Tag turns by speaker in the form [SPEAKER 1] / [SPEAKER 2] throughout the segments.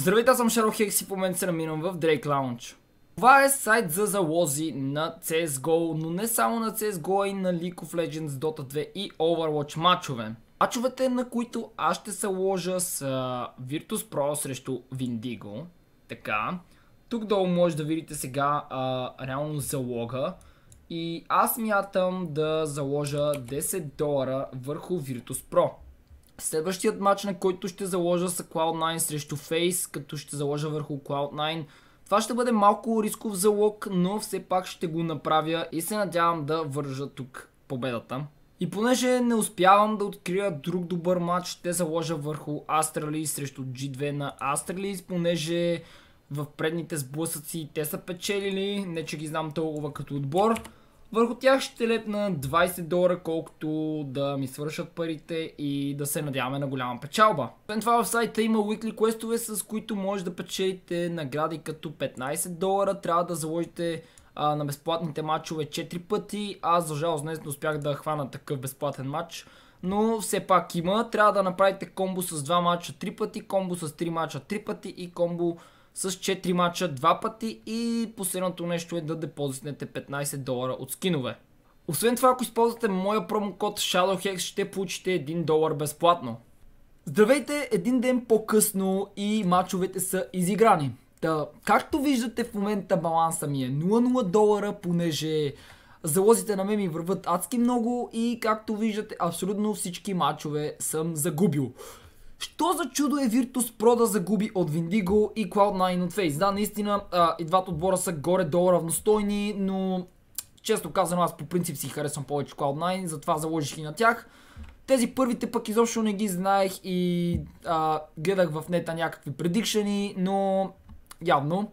[SPEAKER 1] Здравейте, аз съм Шаро Хекс и в момента се намирам в Drake Lounge. Това е сайт за залози на CSGO, но не само на CSGO, а и на League of Legends, Dota 2 и Overwatch матчове. Мачовете, на които аз ще се ложа с Virtus Pro срещу Vindigo. Така. Тук долу може да видите сега а, реално залога. И аз мятам да заложа 10 долара върху Virtus Pro. Следващият матч, на който ще заложа са Cloud9 срещу Face, като ще заложа върху Cloud9. Това ще бъде малко рисков залог, но все пак ще го направя и се надявам да вържа тук победата. И понеже не успявам да открия друг добър матч, ще заложа върху Астрали срещу G2 на Астрали, понеже в предните сблъсъци те са печелили, не че ги знам толкова като отбор. Върху тях ще лепна 20 долара, колкото да ми свършат парите и да се надяваме на голяма печалба. Освен това в сайта има weekly квестове, с които може да печелите награди като 15 долара. Трябва да заложите а, на безплатните матчове 4 пъти. Аз за жалост днес не успях да хвана такъв безплатен матч. Но все пак има. Трябва да направите комбо с 2 матча 3 пъти, комбо с 3 матча 3 пъти и комбо с 4 мача 2 пъти и последното нещо е да депозитнете 15 долара от скинове. Освен това, ако използвате моя промокод SHADOWHEX, ще получите 1 долар безплатно. Здравейте, един ден по-късно и мачовете са изиграни. Та, както виждате в момента баланса ми е 0-0 долара, понеже залозите на мен ми върват адски много и както виждате абсолютно всички мачове съм загубил. Що за чудо е Virtus Pro да загуби от Vindigo и Cloud9 от Face? Да, наистина а, и двата отбора са горе-долу равностойни, но често казано аз по принцип си харесвам повече Cloud9, затова заложих и на тях. Тези първите пък изобщо не ги знаех и а, гледах в нета някакви предикшени, но явно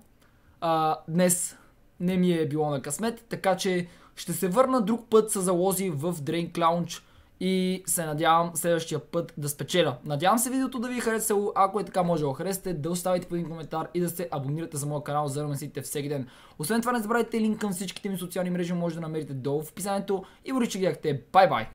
[SPEAKER 1] а, днес не ми е било на късмет, така че ще се върна друг път с залози в Drain Lounge и се надявам следващия път да спечеля. Надявам се видеото да ви е харесало, ако е така може да го харесате, да оставите по един коментар и да се абонирате за моя канал, за да месите всеки ден. Освен това не забравяйте линк към всичките ми социални мрежи, може да намерите долу в описанието и благодаря, че гледахте. Бай бай!